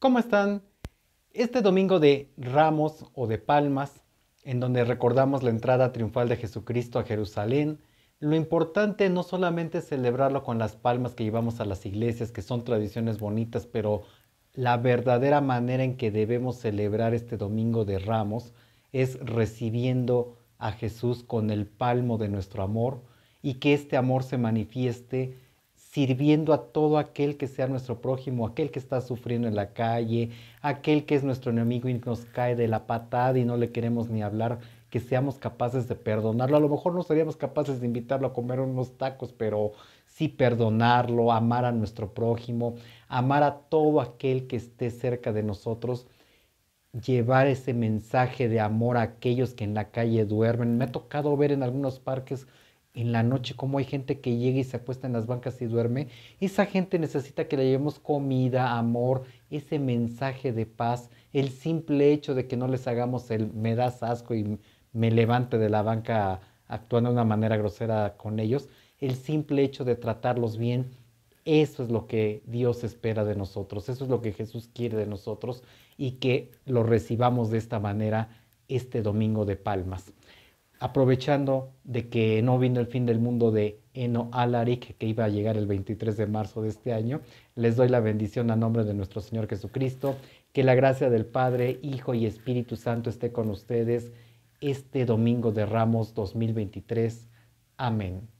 ¿Cómo están? Este domingo de ramos o de palmas, en donde recordamos la entrada triunfal de Jesucristo a Jerusalén, lo importante no solamente es celebrarlo con las palmas que llevamos a las iglesias, que son tradiciones bonitas, pero la verdadera manera en que debemos celebrar este domingo de ramos es recibiendo a Jesús con el palmo de nuestro amor y que este amor se manifieste sirviendo a todo aquel que sea nuestro prójimo, aquel que está sufriendo en la calle, aquel que es nuestro enemigo y nos cae de la patada y no le queremos ni hablar, que seamos capaces de perdonarlo. A lo mejor no seríamos capaces de invitarlo a comer unos tacos, pero sí perdonarlo, amar a nuestro prójimo, amar a todo aquel que esté cerca de nosotros, llevar ese mensaje de amor a aquellos que en la calle duermen. Me ha tocado ver en algunos parques en la noche, como hay gente que llega y se acuesta en las bancas y duerme. Esa gente necesita que le llevemos comida, amor, ese mensaje de paz, el simple hecho de que no les hagamos el me das asco y me levante de la banca actuando de una manera grosera con ellos, el simple hecho de tratarlos bien, eso es lo que Dios espera de nosotros, eso es lo que Jesús quiere de nosotros y que lo recibamos de esta manera este domingo de palmas aprovechando de que no vino el fin del mundo de Eno Alaric, que iba a llegar el 23 de marzo de este año, les doy la bendición a nombre de nuestro Señor Jesucristo, que la gracia del Padre, Hijo y Espíritu Santo esté con ustedes este domingo de Ramos 2023. Amén.